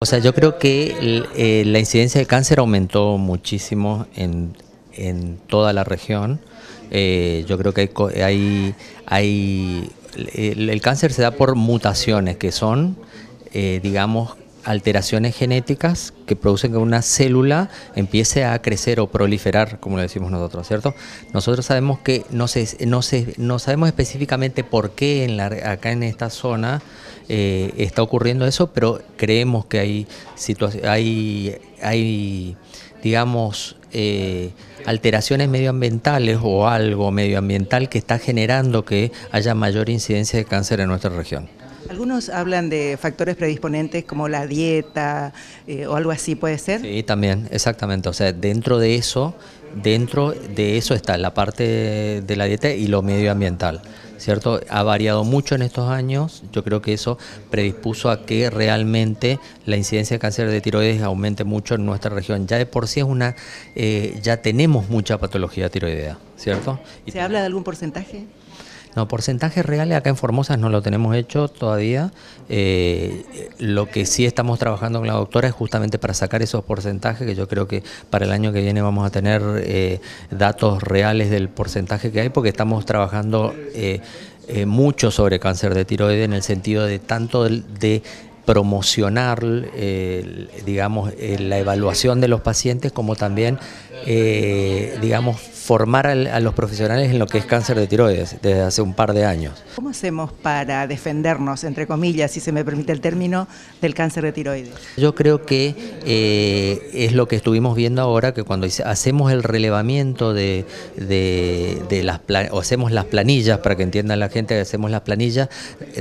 O sea, yo creo que eh, la incidencia de cáncer aumentó muchísimo en, en toda la región. Eh, yo creo que hay, hay, el, cáncer se da por mutaciones que son, eh, digamos, alteraciones genéticas que producen que una célula empiece a crecer o proliferar, como le decimos nosotros, ¿cierto? Nosotros sabemos que no, se, no, no sabemos específicamente por qué en acá en esta zona eh, está ocurriendo eso, pero creemos que hay hay, hay digamos, eh, alteraciones medioambientales o algo medioambiental que está generando que haya mayor incidencia de cáncer en nuestra región. Algunos hablan de factores predisponentes como la dieta eh, o algo así, ¿puede ser? Sí, también, exactamente. O sea, dentro de eso, dentro de eso está la parte de la dieta y lo medioambiental. ¿Cierto? Ha variado mucho en estos años. Yo creo que eso predispuso a que realmente la incidencia de cáncer de tiroides aumente mucho en nuestra región. Ya de por sí es una, eh, ya tenemos mucha patología tiroidea, ¿cierto? ¿Se habla de algún porcentaje? No, porcentajes reales acá en Formosa no lo tenemos hecho todavía. Eh, lo que sí estamos trabajando con la doctora es justamente para sacar esos porcentajes, que yo creo que para el año que viene vamos a tener eh, datos reales del porcentaje que hay, porque estamos trabajando eh, mucho sobre cáncer de tiroides en el sentido de tanto de promocionar, digamos, la evaluación de los pacientes, como también, eh, digamos, formar a, los profesionales en lo que es cáncer de tiroides desde hace un par de años. ¿Cómo hacemos para defendernos, entre comillas, si se me permite el término, del cáncer de tiroides? Yo creo que eh, es lo que estuvimos viendo ahora, que cuando hacemos el relevamiento de, de, de las o hacemos las planillas, para que entienda la gente, hacemos las planillas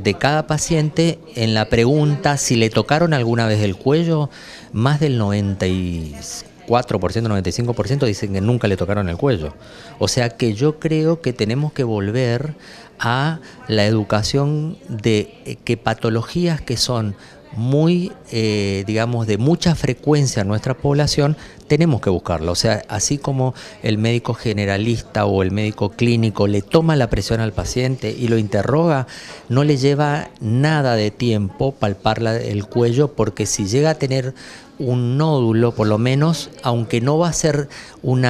de cada paciente en la pregunta si le tocaron alguna vez el cuello, más del 94%, 95% dicen que nunca le tocaron el cuello. O sea que yo creo que tenemos que volver a la educación de eh, que patologías que son muy, eh, digamos, de mucha frecuencia en nuestra población, tenemos que buscarlo. O sea, así como el médico generalista o el médico clínico le toma la presión al paciente y lo interroga, no le lleva nada de tiempo palparle el cuello porque si llega a tener un nódulo, por lo menos, aunque no va a ser un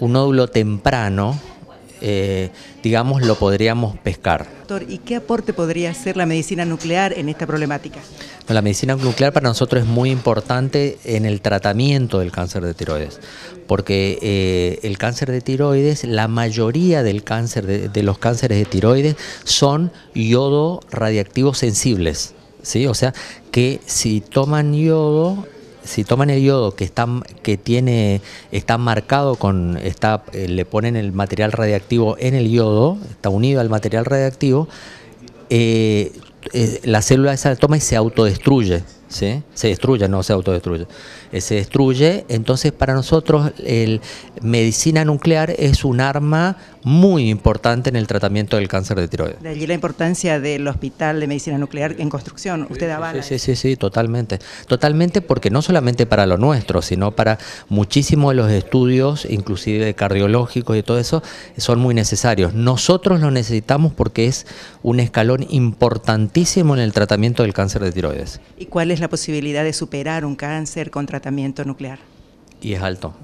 nódulo temprano, eh, digamos, lo podríamos pescar. Doctor, ¿y qué aporte podría hacer la medicina nuclear en esta problemática? la medicina nuclear para nosotros es muy importante en el tratamiento del cáncer de tiroides, porque eh, el cáncer de tiroides, la mayoría del cáncer de, los cánceres de tiroides son yodo radiactivos sensibles. ¿sí? O sea, que si toman yodo si toman el yodo que está, que tiene, está marcado con, está, eh, le ponen el material radiactivo en el yodo, está unido al material radiactivo, eh, eh, la célula esa la toma y se autodestruye, ¿sí? Se destruye, no se autodestruye. Eh, se destruye. Entonces para nosotros el medicina nuclear es un arma muy importante en el tratamiento del cáncer de tiroides. De allí la importancia del hospital de medicina nuclear en construcción. Usted Sí, sí, sí, totalmente. Totalmente porque no solamente para lo nuestro, sino para muchísimos de los estudios, inclusive cardiológicos y todo eso, son muy necesarios. Nosotros lo necesitamos porque es un escalón importantísimo en el tratamiento del cáncer de tiroides. ¿Y cuál es la posibilidad de superar un cáncer contra tratamiento nuclear. Y es alto.